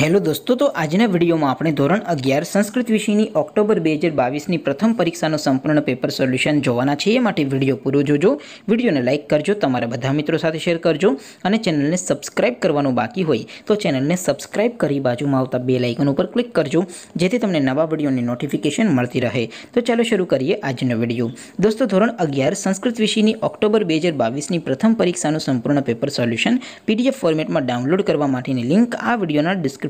hello દોસ્તો તો આજના વિડીયોમાં આપણે ધોરણ અગિયાર સંસ્કૃત વિષયની ઓક્ટોબર બે હજાર બાવીસની પ્રથમ પરીક્ષાનો સંપૂર્ણ પેપર સોલ્યુશન જોવાના છે એ માટે વિડીયો પૂરો જોજો વિડીયોને લાઇક કરજો તમારા બધા મિત્રો સાથે શેર કરજો અને ચેનલને સબસ્ક્રાઇબ કરવાનું બાકી હોય તો ચેનલને સબસ્ક્રાઇબ કરી બાજુમાં આવતા બે લાઇકન ઉપર ક્લિક કરજો જેથી તમને નવા વિડીયોની નોટિફિકેશન મળતી રહે તો ચાલો શરૂ કરીએ આજનો વિડીયો દોસ્તો ધોરણ અગિયાર સંસ્કૃત વિષયની ઓક્ટોબર બે હજાર બાવીસની પ્રથમ પરીક્ષાનું સંપૂર્ણ પેપર સોલ્યુશન પીડીએફ ફોર્મેટમાં ડાઉનલોડ કરવા માટેની લિંક આ વિડીયોના ડિસ્ક્રિપ્શન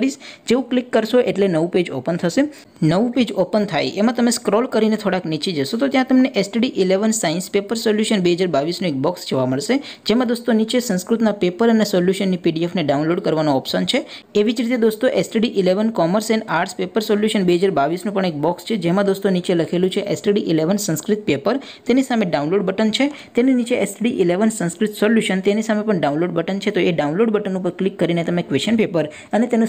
કરીશ જેવું ક્લિક કરશો એટલે નવું પેજ ઓપન થશે નવું પેજ ઓપન થાય એમાં તમે સ્ક્રોલ કરીને થોડાક નીચે જશો તો ત્યાં તમને STD eleven science paper solution બે હજાર બાવીસનું એક બોક્સ જોવા મળશે જેમાં દોસ્તો નીચે સંસ્કૃતના પેપર અને સોલ્યુશનની પીડીએફને ડાઉનલોડ કરવાનો ઓપ્શન છે એવી જ રીતે દોસ્તો STD eleven commerce and arts paper solution બે હજાર બાવીસનું પણ એક બોક્સ છે જેમાં દોસ્તો નીચે લખેલું છે એસટીડી ઇલેવન સંસ્કૃત પેપર તેની સામે ડાઉનલોડ બટન છે તેની નીચે એસડી ઇલેવન સંસ્કૃત સોલ્યુશન તેની સામે પણ ડાઉનલોડ બટન છે તો એ ડાઉનલોડ બટન ઉપર ક્લિક કરીને તમે ક્વેશ્ચન પેપર અને તેનું